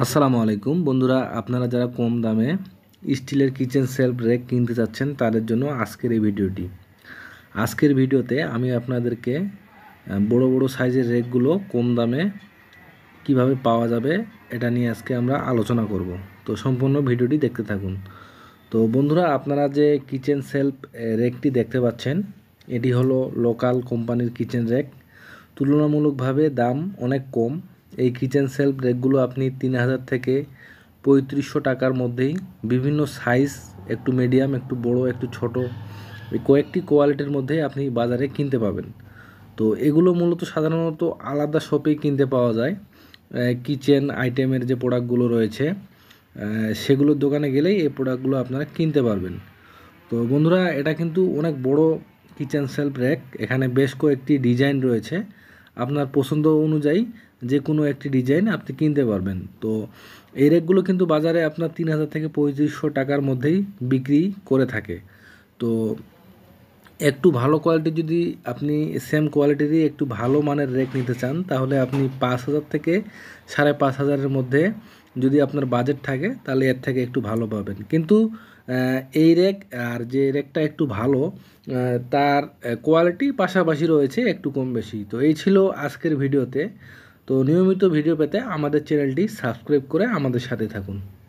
আসসালামু আলাইকুম বন্ধুরা আপনারা যারা কম দামে স্টিলের কিচেন সেলফ রেক কিনতে চাচ্ছেন তাদের জন্য আজকের এই ভিডিওটি আজকের ভিডিওতে আমি আপনাদেরকে বড় বড় সাইজের রেকগুলো কম দামে কিভাবে পাওয়া যাবে এটা নিয়ে আজকে আমরা আলোচনা করব তো সম্পূর্ণ ভিডিওটি দেখতে থাকুন তো বন্ধুরা আপনারা যে কিচেন সেলফ রেকটি দেখতে পাচ্ছেন এটি হলো লোকাল কোম্পানির কিচেন রেক তুলনামূলকভাবে দাম অনেক কম এই কিচেন সেলফ রেকগুলো আপনি তিন হাজার থেকে পঁয়ত্রিশশো টাকার মধ্যেই বিভিন্ন সাইজ একটু মিডিয়াম একটু বড় একটু ছোট এই কয়েকটি কোয়ালিটির মধ্যেই আপনি বাজারে কিনতে পাবেন তো এগুলো মূলত সাধারণত আলাদা শপেই কিনতে পাওয়া যায় কিচেন আইটেমের যে প্রোডাক্টগুলো রয়েছে সেগুলোর দোকানে গেলেই এই প্রোডাক্টগুলো আপনারা কিনতে পারবেন তো বন্ধুরা এটা কিন্তু অনেক বড় কিচেন সেলফ র্যাক এখানে বেশ কয়েকটি ডিজাইন রয়েছে আপনার পছন্দ অনুযায়ী যে কোনো একটি ডিজাইন আপনি কিনতে পারবেন তো এই রেকগুলো কিন্তু বাজারে আপনার তিন হাজার থেকে পঁয়ত্রিশশো টাকার মধ্যেই বিক্রি করে থাকে তো একটু ভালো কোয়ালিটি যদি আপনি সেম কোয়ালিটিরই একটু ভালো মানের রেক নিতে চান তাহলে আপনি পাঁচ হাজার থেকে সাড়ে পাঁচ হাজারের মধ্যে যদি আপনার বাজেট থাকে তাহলে এর থেকে একটু ভালো পাবেন কিন্তু এই রেক আর যে রেকটা একটু ভালো তার কোয়ালিটি পাশাপাশি রয়েছে একটু কম বেশি তো এই ছিল আজকের ভিডিওতে তো নিয়মিত ভিডিও পেতে আমাদের চ্যানেলটি সাবস্ক্রাইব করে আমাদের সাথে থাকুন